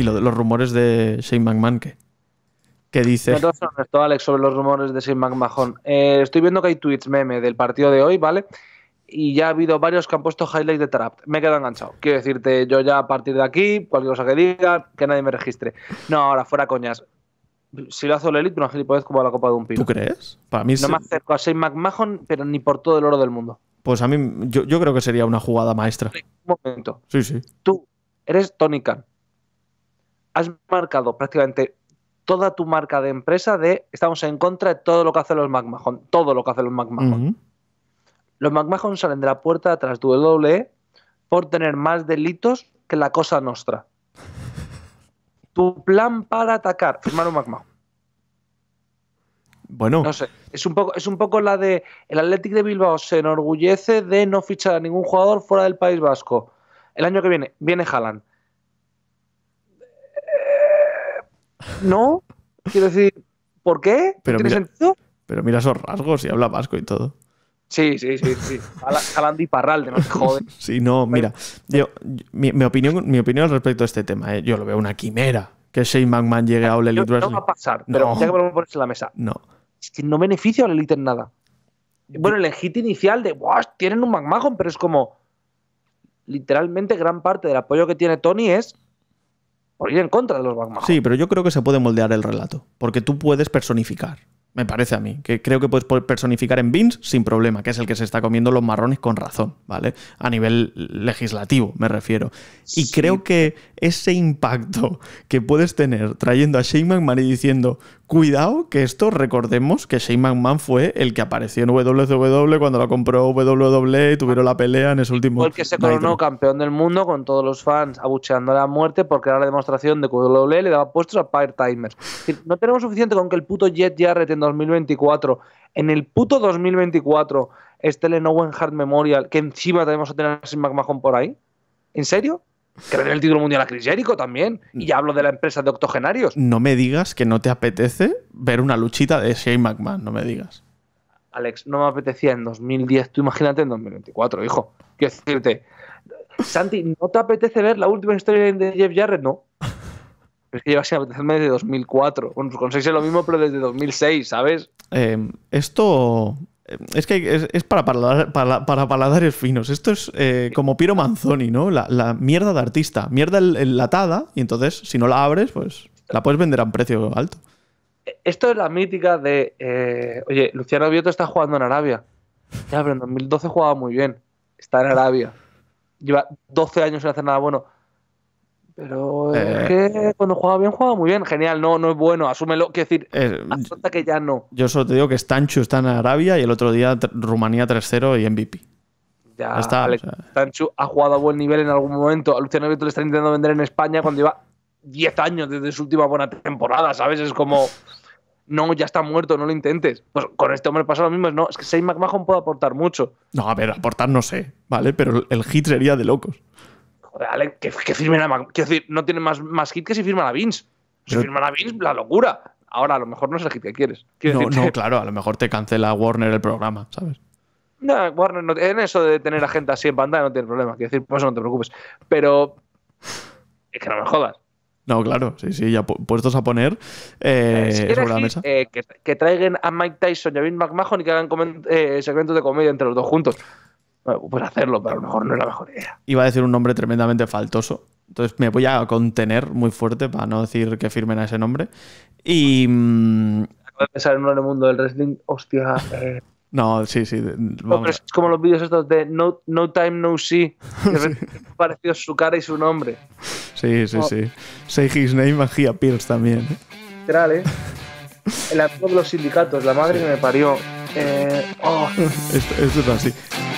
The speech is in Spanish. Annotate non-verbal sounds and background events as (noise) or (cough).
Y los rumores de Shane McMahon, ¿qué? que dice. No, Alex, sobre los rumores de Shane McMahon. Eh, estoy viendo que hay tweets meme del partido de hoy, ¿vale? Y ya ha habido varios que han puesto highlights de trap. Me quedo enganchado. Quiero decirte, yo ya a partir de aquí, cualquier cosa que diga, que nadie me registre. No, ahora fuera coñas. Si lo hace el Elite, una gilipollas como la copa de un pino. ¿Tú crees? Para mí no me acerco a Shane McMahon, pero ni por todo el oro del mundo. Pues a mí, yo, yo creo que sería una jugada maestra. Un momento. Sí, sí. Tú eres Tony Khan has marcado prácticamente toda tu marca de empresa de estamos en contra de todo lo que hacen los McMahon, todo lo que hacen los McMahon. Los McMahon salen de la puerta tras WWE por tener más delitos que la cosa nuestra (laughs) Tu plan para atacar, firmar un McMahon. Bueno. No sé. Es un poco, es un poco la de. El Athletic de Bilbao se enorgullece de no fichar a ningún jugador fuera del País Vasco. El año que viene, viene Haaland. No, quiero decir, ¿por qué? Pero ¿Tiene sentido? Pero mira esos rasgos y habla vasco y todo. Sí, sí, sí, sí. y Parralde, no te joven. (laughs) Sí, no, mira. Yo, mi, opinión, mi opinión respecto a este tema, eh, yo lo veo una quimera. Que Shane McMahon llegue a O'Leary... No va a pasar, no. pero ya que me pones en la mesa. No. Es que no beneficia a O'Leary Elite en nada. Bueno, el hit inicial de, Tienen un McMahon, pero es como. Literalmente, gran parte del apoyo que tiene Tony es ir en contra de los Sí, pero yo creo que se puede moldear el relato, porque tú puedes personificar. Me parece a mí, que creo que puedes personificar en Vince sin problema, que es el que se está comiendo los marrones con razón, ¿vale? A nivel legislativo, me refiero. Y creo que ese impacto que puedes tener trayendo a Shane McMahon y diciendo, Cuidado que esto, recordemos que Shane McMahon fue el que apareció en WCW e cuando la compró WWE y tuvieron la pelea en ese último. Fue el que se coronó campeón del mundo con todos los fans abucheando la muerte porque era la demostración de que WWE le daba puestos a Pyre timers No tenemos suficiente con que el puto Jet Jarrett en 2024, en el puto 2024, esté el Owen Hart Memorial, que encima tenemos a tener a Shane McMahon por ahí. ¿En serio? Que le el título mundial a Chris Jericho también. Y ya hablo de la empresa de octogenarios. No me digas que no te apetece ver una luchita de Shane McMahon, no me digas. Alex, no me apetecía en 2010, tú imagínate en 2024, hijo. Quiero decirte, Santi, ¿no te apetece ver la última historia de Jeff Jarrett? No. Es que lleva sin apetecerme desde 2004. Bueno, pues con 6 es lo mismo, pero desde 2006, ¿sabes? Em, esto es que es, para, paladar, para, paladares finos. Esto es eh, como Piero Manzoni, ¿no? La, la mierda de artista. Mierda enlatada y entonces si no la abres, pues la puedes vender a un precio alto. Esto es la mítica de, eh, oye, Luciano Biotto está jugando en Arabia. Ya, pero en 2012 jugaba muy bien. Está en Arabia. Lleva 12 años sin hacer nada bueno pero es eh, que cuando juega bien, juega muy bien. Genial, no, no es bueno, asúmelo. Quiero decir, eh, que ya no. Yo solo te digo que Stanchu está en Arabia y el otro día Rumanía 3-0 y MVP. Ya, está. Stanchu ha jugado a buen nivel en algún momento. A Luciano Vieto le está intentando vender en España cuando lleva 10 años desde su última buena temporada, ¿sabes? Es como, no, ya está muerto, no lo intentes. Pues con este hombre pasa lo mismo. No, es que Shane McMahon puede aportar mucho. No, a ver, aportar no sé, ¿vale? Pero el hit sería de locos que, firmen Quiero decir, no tiene más, más hit que si firman a Vince. Si firman a Vince, la locura. Ahora, a lo mejor no es el hit que quieres. no, claro, a lo mejor te cancela Warner el programa, ¿sabes? No, Warner, en eso de tener a gente así en pantalla no tiene problema. Quiero decir, por eso no te preocupes. Pero es que no me jodas. No, claro, sí, sí, ya puestos a poner eh, eh, sobre la mesa. Eh, que, traigan a Mike Tyson y a Vince McMahon y que hagan segmentos de comedia entre los dos juntos pues hacerlo, pero a lo mejor no es la mejor idea. Iba a decir un nombre tremendamente faltoso. Entonces me voy a contener muy fuerte para no decir que firmen a ese nombre. Y. Mm, pensar en el mundo del wrestling, hostia. Eh. No, sí, sí. es como los vídeos estos de No, Time, No See. Que (laughs) su cara y su nombre. Sí, sí, sí. Say his name and he también. ¿eh? Literal, ¿eh? (laughs) El actor de los sindicatos, la madre que me parió. Eh, oh. (laughs) esto es así.